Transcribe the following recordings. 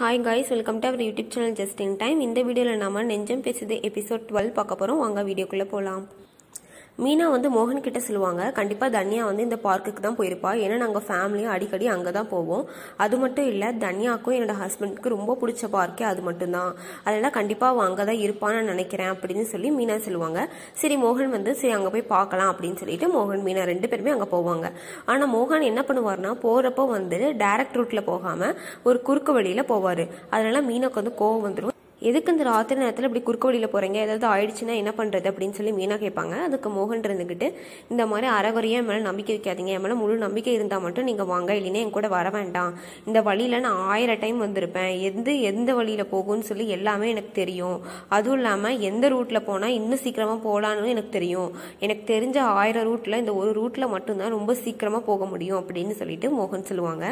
hi guys welcome to our YouTube channel just in time இந்த வீடியோவில் நம்ம நெஞ்சம் பேசுது எபிசோட் டுவெல் பார்க்க போகிறோம் வாங்க வீடியோக்குள்ளே போகலாம் மீனா வந்து மோகன் கிட்ட சொல்லுவாங்க கண்டிப்பாக தன்யா வந்து இந்த பார்க்குக்கு தான் போயிருப்பா ஏன்னா நாங்கள் ஃபேமிலியும் அடிக்கடி அங்கே தான் போவோம் அது மட்டும் இல்லை தன்யாக்கும் என்னோட ஹஸ்பண்டுக்கு ரொம்ப பிடிச்ச பார்க்கே அது மட்டும்தான் அதெல்லாம் கண்டிப்பாக அவன் அங்கே தான் இருப்பான்னு நினைக்கிறேன் அப்படின்னு சொல்லி மீனா சொல்லுவாங்க சரி மோகன் வந்து சரி அங்கே போய் பார்க்கலாம் அப்படின்னு சொல்லிட்டு மோகன் மீனா ரெண்டு பேருமே அங்கே போவாங்க ஆனால் மோகன் என்ன பண்ணுவார்னா போகிறப்போ வந்து டேரக்ட் ரூட்டில் போகாமல் ஒரு குறுக்கு வழியில் போவார் அதனால மீனாக்கு வந்து கோவம் வந்துடும் எதுக்கு இந்த ராத்திரி நேரத்தில் இப்படி குறுக்க வழியில் போகிறீங்க ஏதாவது ஆயிடுச்சுன்னா என்ன பண்ணுறது அப்படின்னு சொல்லி மீனாக கேட்பாங்க அதுக்கு மோகன் இருந்துக்கிட்டு இந்த மாதிரி அறகுறையாக என் மேலே நம்பிக்கை வைக்காதீங்க என் மேலே முழு நம்பிக்கை இருந்தால் மட்டும் நீங்கள் வாங்க இல்லைன்னா என் கூட வர வேண்டாம் இந்த வழியில் நான் ஆயிரம் டைம் வந்திருப்பேன் எந்த எந்த வழியில் போகும்னு சொல்லி எல்லாமே எனக்கு தெரியும் அதுவும் இல்லாமல் எந்த ரூட்டில் போனால் இன்னும் சீக்கிரமாக போகலான்னு எனக்கு தெரியும் எனக்கு தெரிஞ்ச ஆயிரம் ரூட்டில் இந்த ஒரு ரூட்டில் மட்டும்தான் ரொம்ப சீக்கிரமாக போக முடியும் அப்படின்னு சொல்லிட்டு மோகன் சொல்லுவாங்க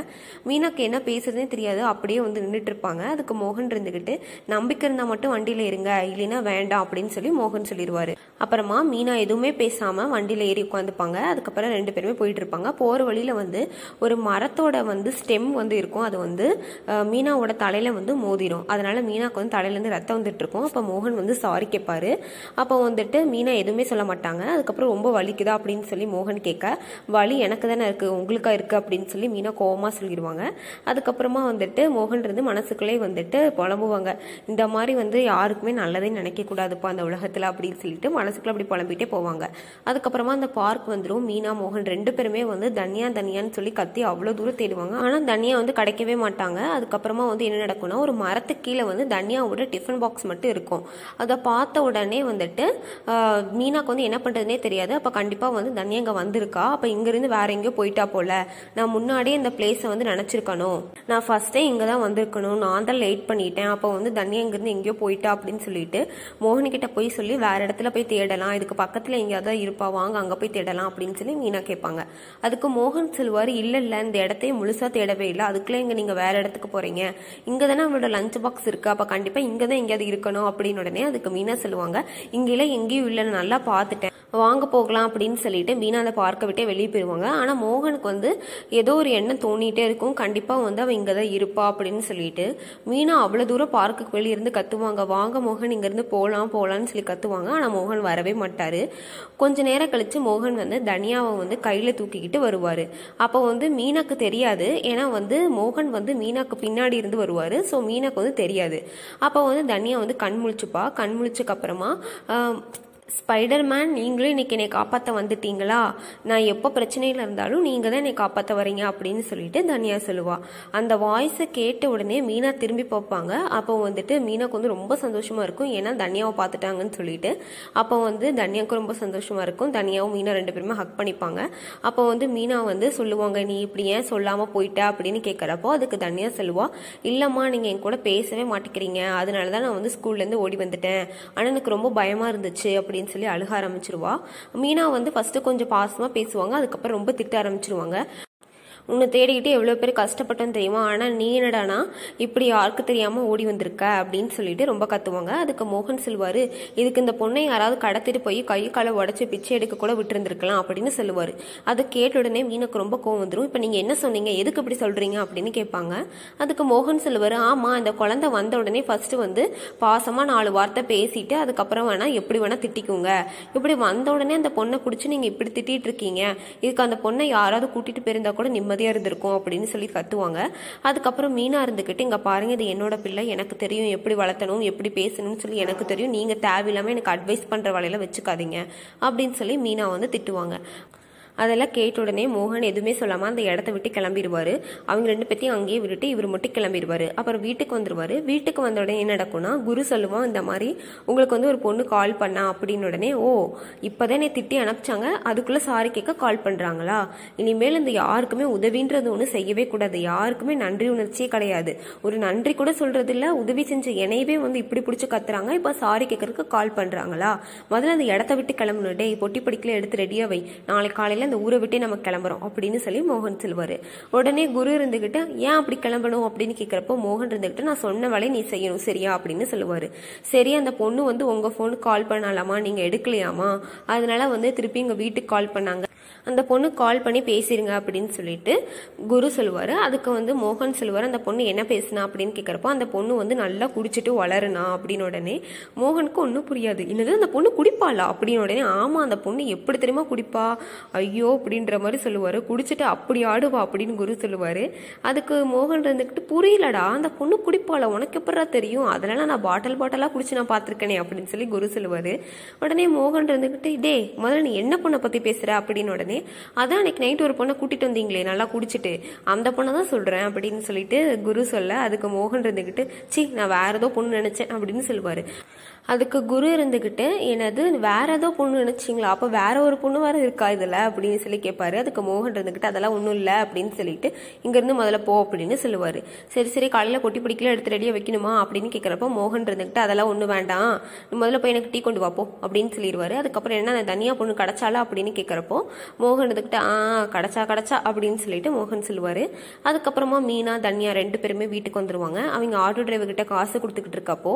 மீனாக்கு என்ன பேசுறதுன்னு தெரியாது அப்படியே வந்து நின்றுட்டு இருப்பாங்க அதுக்கு மோகன் இருந்துக்கிட்டு நம்பிக்கை நம்பிக்கை இருந்தால் மட்டும் வண்டியில் இருங்க இல்லைன்னா வேண்டாம் அப்படின்னு சொல்லி மோகன் சொல்லிடுவார் அப்புறமா மீனா எதுவுமே பேசாமல் வண்டியில் ஏறி உட்காந்துப்பாங்க அதுக்கப்புறம் ரெண்டு பேருமே போயிட்டு இருப்பாங்க போகிற வழியில் வந்து ஒரு மரத்தோட வந்து ஸ்டெம் வந்து இருக்கும் அது வந்து மீனாவோட தலையில் வந்து மோதிரும் அதனால் மீனாவுக்கு வந்து தலையிலேருந்து ரத்தம் வந்துட்டு இருக்கும் அப்போ மோகன் வந்து சாரி கேட்பார் அப்போ வந்துட்டு மீனா எதுவுமே சொல்ல மாட்டாங்க அதுக்கப்புறம் ரொம்ப வலிக்குதா அப்படின்னு சொல்லி மோகன் கேட்க வலி எனக்கு தானே இருக்குது உங்களுக்கா இருக்குது அப்படின்னு சொல்லி மீனா கோபமாக சொல்லிடுவாங்க அதுக்கப்புறமா வந்துட்டு மோகன் இருந்து மனசுக்குள்ளே வந்துட்டு புலம்புவாங்க இந்த மாதிரி வந்து யாருக்குமே நல்லதே நினைக்கக்கூடாதுப்பா அந்த உலகத்தில் அப்படின்னு சொல்லிட்டு மனசுக்குள்ள அப்படி புலம்பிகிட்டே போவாங்க அதுக்கப்புறமா அந்த பார்க் வந்துடும் மீனா மோகன் ரெண்டு பேருமே வந்து தனியா தனியான்னு சொல்லி கத்தி அவ்வளோ தூரம் தேடுவாங்க ஆனால் தனியா வந்து கிடைக்கவே மாட்டாங்க அதுக்கப்புறமா வந்து என்ன நடக்கும்னா ஒரு மரத்து கீழே வந்து தனியாவோட டிஃபன் பாக்ஸ் மட்டும் இருக்கும் அதை பார்த்த உடனே வந்துட்டு மீனாக்கு வந்து என்ன பண்ணுறதுனே தெரியாது அப்போ கண்டிப்பாக வந்து தனியா இங்கே வந்திருக்கா அப்போ இங்கேருந்து வேற எங்கேயோ போயிட்டா போல நான் முன்னாடியே இந்த பிளேஸை வந்து நினச்சிருக்கணும் நான் ஃபர்ஸ்டே இங்கே தான் வந்திருக்கணும் நான் தான் லேட் பண்ணிட்டேன் அப்போ வந்து தனியா இங்க இங்கிருந்து எங்கேயோ போயிட்டா அப்படின்னு சொல்லிட்டு மோகன்கிட்ட போய் சொல்லி வேற இடத்துல போய் தேடலாம் இதுக்கு பக்கத்தில் எங்கேயாவது இருப்பா வாங்க அங்கே போய் தேடலாம் அப்படின்னு சொல்லி மீனா கேட்பாங்க அதுக்கு மோகன் சொல்லுவார் இல்லை இல்ல இந்த இடத்தையும் முழுசாக தேடவே இல்லை அதுக்குள்ளே இங்கே நீங்கள் வேற இடத்துக்கு போகிறீங்க இங்க தானே அவரோட லஞ்ச் பாக்ஸ் இருக்குது அப்போ கண்டிப்பாக இங்கே தான் எங்கேயாவது இருக்கணும் அப்படின்னு உடனே அதுக்கு மீனா சொல்லுவாங்க இங்கெல்லாம் எங்கேயும் இல்லைன்னு நல்லா பார்த்துட்டேன் வாங்க போகலாம் அப்படின்னு சொல்லிட்டு மீனா அதை பார்க்க விட்டே வெளியே போயிடுவாங்க ஆனால் மோகனுக்கு வந்து ஏதோ ஒரு எண்ணம் தோணிகிட்டே இருக்கும் கண்டிப்பாக வந்து அவன் இங்கே தான் இருப்பா அப்படின்னு சொல்லிட்டு மீனா அவ்வளோ தூரம் பார்க்குக்கு வெளியே இருந்து கத்துவாங்க வாங்க மோகன் இங்கேருந்து போகலாம் போகலான்னு சொல்லி கத்துவாங்க ஆனால் மோகன் வரவே மாட்டார் கொஞ்ச நேரம் கழித்து மோகன் வந்து தனியாவை வந்து கையில் தூக்கிக்கிட்டு வருவார் அப்போ வந்து மீனாக்கு தெரியாது ஏன்னா வந்து மோகன் வந்து மீனாக்கு பின்னாடி இருந்து வருவார் ஸோ மீனாக்கு வந்து தெரியாது அப்போ வந்து தனியா வந்து கண் முழிச்சுப்பா கண் முழிச்சக்கப்புறமா ஸ்பைடர்மேன் நீங்களும் இன்றைக்கி என்னை காப்பாற்ற வந்துட்டீங்களா நான் எப்போ பிரச்சனையில் இருந்தாலும் நீங்கள் தான் என்னை காப்பாற்ற வரீங்க அப்படின்னு சொல்லிட்டு தனியாக சொல்லுவாள் அந்த வாய்ஸை கேட்ட உடனே மீனா திரும்பி பார்ப்பாங்க அப்போ வந்துட்டு மீனாவுக்கு வந்து ரொம்ப சந்தோஷமாக இருக்கும் ஏன்னா தனியாவை பார்த்துட்டாங்கன்னு சொல்லிட்டு அப்போ வந்து தனியாவுக்கு ரொம்ப சந்தோஷமாக இருக்கும் தனியாவும் மீனா ரெண்டு பேருமே ஹக் பண்ணிப்பாங்க அப்போ வந்து மீனா வந்து சொல்லுவாங்க நீ இப்படி ஏன் சொல்லாமல் போயிட்ட அப்படின்னு கேட்குறப்போ அதுக்கு தனியாக சொல்லுவாள் இல்லைம்மா நீங்கள் என் கூட பேசவே மாட்டேங்கிறீங்க அதனால தான் நான் வந்து ஸ்கூல்லேருந்து ஓடி வந்துட்டேன் ஆனால் எனக்கு ரொம்ப பயமாக இருந்துச்சு அப்படி அப்படின்னு சொல்லி அழுக ஆரம்பிச்சிருவா மீனா வந்து ஃபர்ஸ்ட் கொஞ்சம் பாசமா பேசுவாங்க அதுக்கப்புறம் ரொம்ப திட்ட ஆரம்பிச்சிருவாங்க உன்னை தேடிக்கிட்டு எவ்வளோ பேர் கஷ்டப்பட்டோம் தெரியுமா ஆனால் நீ என்னடானா இப்படி யாருக்கு தெரியாமல் ஓடி வந்திருக்க அப்படின்னு சொல்லிட்டு ரொம்ப கத்துவாங்க அதுக்கு மோகன் செல்வார் இதுக்கு இந்த பொண்ணை யாராவது கடத்திட்டு போய் கை காலை உடச்சி பிச்சை எடுக்க கூட விட்டுருந்துருக்கலாம் அப்படின்னு சொல்லுவார் அது கேட்ட உடனே மீனுக்கு ரொம்ப கோவம் வந்துடும் இப்போ நீங்கள் என்ன சொன்னீங்க எதுக்கு இப்படி சொல்கிறீங்க அப்படின்னு கேட்பாங்க அதுக்கு மோகன் சொல்லுவார் ஆமாம் அந்த குழந்தை வந்த உடனே ஃபஸ்ட்டு வந்து பாசமாக நாலு வார்த்தை பேசிட்டு அதுக்கப்புறம் வேணால் எப்படி வேணால் திட்டிக்கோங்க இப்படி வந்த உடனே அந்த பொண்ணை பிடிச்சி நீங்கள் இப்படி திட்டிகிட்டு இருக்கீங்க இதுக்கு அந்த பொண்ணை யாராவது கூட்டிகிட்டு போயிருந்தா கூட நிம்மதி நிம்மதியாக இருந்திருக்கும் அப்படின்னு சொல்லி கத்துவாங்க அதுக்கப்புறம் மீனா இருந்துக்கிட்டு இங்கே பாருங்க இது என்னோட பிள்ளை எனக்கு தெரியும் எப்படி வளர்த்தணும் எப்படி பேசணும்னு சொல்லி எனக்கு தெரியும் நீங்கள் தேவையில்லாமல் எனக்கு அட்வைஸ் பண்ணுற வேலையில வச்சுக்காதீங்க அப்படின்னு சொல்லி மீனா வந்து திட்டுவாங்க அதெல்லாம் கேட்ட உடனே மோகன் எதுவுமே சொல்லாமல் அந்த இடத்த விட்டு கிளம்பிடுவாரு அவங்க ரெண்டு பேத்தையும் அங்கேயே விட்டுட்டு இவர் மட்டும் கிளம்பிடுவாரு அப்புறம் வீட்டுக்கு வந்துடுவார் வீட்டுக்கு வந்த உடனே என்ன நடக்கும்னா குரு சொல்லுவோம் இந்த மாதிரி உங்களுக்கு வந்து ஒரு பொண்ணு கால் பண்ணா அப்படின்னு உடனே ஓ இப்போதான் என்னை திட்டி அனுப்பிச்சாங்க அதுக்குள்ளே சாரி கேட்க கால் பண்ணுறாங்களா இனிமேல் இந்த யாருக்குமே உதவின்றது ஒன்று செய்யவே கூடாது யாருக்குமே நன்றி உணர்ச்சியே கிடையாது ஒரு நன்றி கூட சொல்கிறது இல்லை உதவி செஞ்ச இணையவே வந்து இப்படி பிடிச்சி கத்துறாங்க இப்போ சாரி கேட்கறதுக்கு கால் பண்ணுறாங்களா முதல்ல அந்த இடத்த விட்டு கிளம்பணும் டே பொட்டி படிக்கல எடுத்து ரெடியாக வை நாளைக்கு காலையில் அந்த ஊரை விட்டே நம்ம கிளம்புறோம் அப்படின்னு சொல்லி மோகன் சொல்வார் உடனே குரு இருந்துகிட்டு ஏன் அப்படி கிளம்பணும் அப்படின்னு கேட்குறப்போ மோகன் இருந்துகிட்டு நான் சொன்ன வேலை நீ செய்யணும் சரியா அப்படின்னு சொல்லுவார் சரி அந்த பொண்ணு வந்து உங்கள் ஃபோனுக்கு கால் பண்ணலாமா நீங்கள் எடுக்கலையாமா அதனால வந்து திருப்பி எங்கள் வீட்டுக்கு கால் பண்ணாங்க அந்த பொண்ணு கால் பண்ணி பேசிடுங்க அப்படின்னு சொல்லிட்டு குரு சொல்லுவார் அதுக்கு வந்து மோகன் சொல்லுவார் அந்த பொண்ணு என்ன பேசுனா அப்படின்னு கேட்குறப்போ அந்த பொண்ணு வந்து நல்லா குடிச்சிட்டு வளருனா அப்படின்னு உடனே மோகனுக்கு ஒன்றும் புரியாது என்னது அந்த பொண்ணு குடிப்பாளா அப்படின்னு உடனே ஆமாம் அந்த பொண்ணு எப்படி தெரியுமா குடிப்பா ஐயோ அப்படின்ற மாதிரி சொல்லுவார் குடிச்சிட்டு அப்படி ஆடுவா அப்படின்னு குரு சொல்லுவார் அதுக்கு மோகன் இருந்துக்கிட்டு புரியலடா அந்த பொண்ணு குடிப்பாள உனக்கு எப்படா தெரியும் அதனால நான் பாட்டில் பாட்டிலாக குடிச்சு நான் பார்த்துருக்கேனே அப்படின்னு சொல்லி குரு சொல்லுவார் உடனே மோகன் இருந்துக்கிட்டு டே முதல்ல நீ என்ன பொண்ணை பற்றி பேசுகிற அப்படின்னு உடனே கிடையாது அதான் அன்னைக்கு நைட் ஒரு பொண்ணை கூட்டிட்டு வந்தீங்களே நல்லா குடிச்சிட்டு அந்த பொண்ணை தான் சொல்றேன் அப்படின்னு சொல்லிட்டு குரு சொல்ல அதுக்கு மோகன் இருந்துக்கிட்டு சி நான் வேற ஏதோ பொண்ணு நினச்சேன் அப்படின்னு சொல்லுவார் அதுக்கு குரு இருந்துக்கிட்டு என்னது வேற ஏதோ பொண்ணு நினைச்சிங்களா அப்போ வேற ஒரு பொண்ணு வேற இருக்கா இதில் அப்படின்னு சொல்லி கேட்பாரு அதுக்கு மோகன் இருந்துக்கிட்டு அதெல்லாம் ஒன்றும் இல்லை அப்படின்னு சொல்லிட்டு இங்கேருந்து முதல்ல போ அப்படின்னு சொல்லுவார் சரி சரி காலையில் கொட்டி பிடிக்கல எடுத்து ரெடியாக வைக்கணுமா அப்படின்னு கேட்குறப்ப மோகன் இருந்துக்கிட்டு அதெல்லாம் ஒன்றும் வேண்டாம் முதல்ல போய் எனக்கு டீ கொண்டு வாப்போ அப்படின்னு சொல்லிடுவார் அதுக்கப்புறம் என்ன தனியாக பொண்ணு கிடச்சாலா அப்படின்னு கேட்குறப்போ மோகன் இதுக்கிட்ட ஆ கிடச்சா கிடச்சா அப்படின்னு சொல்லிட்டு மோகன் சொல்லுவார் அதுக்கப்புறமா மீனா தன்யா ரெண்டு பேருமே வீட்டுக்கு வந்துடுவாங்க அவங்க ஆட்டோ டிரைவர் கிட்ட காசு கொடுத்துக்கிட்டு இருக்கப்போ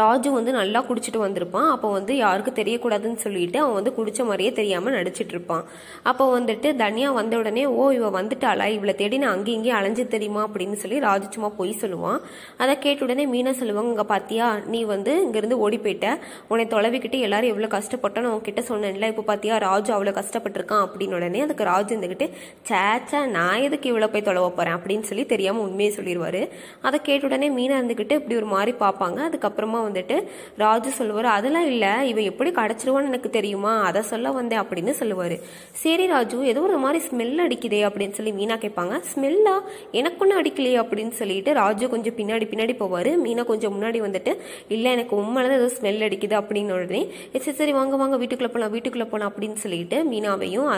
ராஜு வந்து நல்லா குடிச்சிட்டு வந்திருப்பான் அப்போ வந்து யாருக்கும் தெரியக்கூடாதுன்னு சொல்லிட்டு அவன் வந்து குடிச்ச மாதிரியே தெரியாமல் நடிச்சிட்டு இருப்பான் அப்போ வந்துட்டு தனியா வந்த உடனே ஓ இவ வந்துட்டாளா இவளை தேடி நான் அங்கே இங்கேயே அலைஞ்சு தெரியுமா அப்படின்னு சொல்லி ராஜு சும்மா பொய் சொல்லுவான் அதை கேட்ட உடனே மீனா சொல்லுவாங்க இங்கே பார்த்தியா நீ வந்து இங்கேருந்து ஓடி போயிட்ட உன்னை தொலைவிக்கிட்டு எல்லாரும் எவ்வளோ கஷ்டப்பட்டோன்னு உன்கிட்ட சொன்னேன்ல இப்போ பார்த்தியா ராஜு அவ்வளோ கஷ்டப்பட்டிருக்கான் அப்படின்னு உடனே அதுக்கு ராஜு இருந்துக்கிட்டு சேச்சா நான் எதுக்கு இவ்வளோ போய் தொலைவ போகிறேன் அப்படின்னு சொல்லி தெரியாமல் உண்மையை சொல்லிடுவாரு அதை கேட்ட உடனே மீனா இருந்துக்கிட்டு இப்படி ஒரு மாதிரி பார்ப்பாங்க அதுக்கப்புறமா அதுக்கப்புறமா வந்துட்டு ராஜு சொல்லுவார் அதெல்லாம் இல்லை இவன் எப்படி கிடச்சிருவான்னு எனக்கு தெரியுமா அதை சொல்ல வந்தேன் அப்படின்னு சொல்லுவார் சரி ராஜு ஏதோ ஒரு மாதிரி ஸ்மெல் அடிக்குதே அப்படின்னு சொல்லி மீனா கேட்பாங்க ஸ்மெல்லா எனக்கு அடிக்கலையே அப்படின்னு சொல்லிட்டு ராஜு கொஞ்சம் பின்னாடி பின்னாடி போவார் மீனா கொஞ்சம் முன்னாடி வந்துட்டு இல்லை எனக்கு உண்மையில ஏதோ ஸ்மெல் அடிக்குது அப்படின்னு உடனே சரி சரி வாங்க வாங்க வீட்டுக்குள்ளே போகலாம் வீட்டுக்குள்ளே போகலாம் அப்படின்னு சொல்லிட்டு மீனாவையும்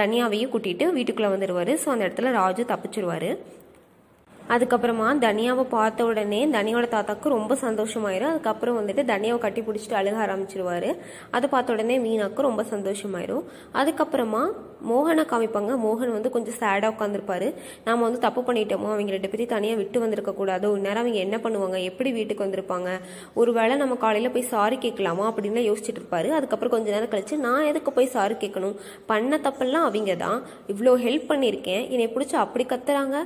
தனியாவையும் கூட்டிகிட்டு வீட்டுக்குள்ளே வந்துடுவார் ஸோ அந்த இடத்துல ராஜு தப்பிச்சிருவார் அதுக்கப்புறமா தனியாவை பார்த்த உடனே தனியோட தாத்தாக்கு ரொம்ப சந்தோஷமாயிரும் அதுக்கப்புறம் வந்துட்டு தனியாவை கட்டி பிடிச்சிட்டு அழுக ஆரம்பிச்சிருவாரு அதை பார்த்த உடனே மீனாக்கு ரொம்ப சந்தோஷமாயிரும் அதுக்கப்புறமா மோகனை காமிப்பாங்க மோகன் வந்து கொஞ்சம் சேடாக உட்காந்துருப்பாரு நாம வந்து தப்பு பண்ணிட்டோமோ அவங்க ரெண்டு பேரும் தனியாக விட்டு வந்திருக்க ஒரு நேரம் அவங்க என்ன பண்ணுவாங்க எப்படி வீட்டுக்கு வந்திருப்பாங்க ஒருவேளை நம்ம காலையில் போய் சாரி கேட்கலாமா அப்படின்லாம் யோசிச்சுட்டு இருப்பாரு அதுக்கப்புறம் கொஞ்ச நேரம் கழிச்சு நான் எதுக்கு போய் சாரி கேட்கணும் பண்ண தப்பெல்லாம் அவங்க தான் இவ்வளோ ஹெல்ப் பண்ணியிருக்கேன் என்னை பிடிச்சி அப்படி கத்துறாங்க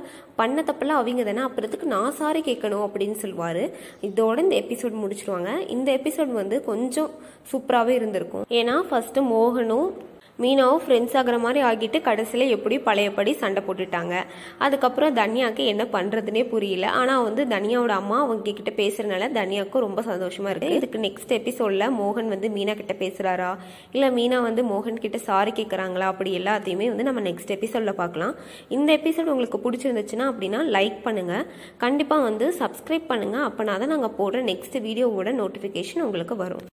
பண்ண தப்பெல்லாம் அவங்க அவங்க தானே அப்புறத்துக்கு நான் சாரி கேட்கணும் அப்படின்னு சொல்லுவார் இதோட இந்த எபிசோட் முடிச்சிருவாங்க இந்த எபிசோட் வந்து கொஞ்சம் சூப்பராகவே இருந்திருக்கும் ஏன்னா ஃபஸ்ட்டு மோகனும் மீனாவும் ஃப்ரெண்ட்ஸ் ஆகிற மாதிரி ஆகிட்டு கடைசியில் எப்படி பழையபடி சண்டை போட்டுட்டாங்க அதுக்கப்புறம் தனியாவுக்கு என்ன பண்ணுறதுனே புரியல ஆனால் வந்து தனியாவோட அம்மா அவங்க கிட்ட பேசுறதுனால தனியாவுக்கும் ரொம்ப சந்தோஷமாக இருக்குது இதுக்கு நெக்ஸ்ட் எபிசோடில் மோகன் வந்து மீனா கிட்ட பேசுகிறாரா இல்லை மீனா வந்து மோகன் கிட்ட சாரி கேட்குறாங்களா அப்படி எல்லாத்தையுமே வந்து நம்ம நெக்ஸ்ட் எபிசோடில் பார்க்கலாம் இந்த எபிசோட் உங்களுக்கு பிடிச்சிருந்துச்சுன்னா அப்படின்னா லைக் பண்ணுங்கள் கண்டிப்பாக வந்து சப்ஸ்கிரைப் பண்ணுங்கள் அப்போனா தான் நாங்கள் போடுற நெக்ஸ்ட் வீடியோவோட நோட்டிஃபிகேஷன் உங்களுக்கு வரும்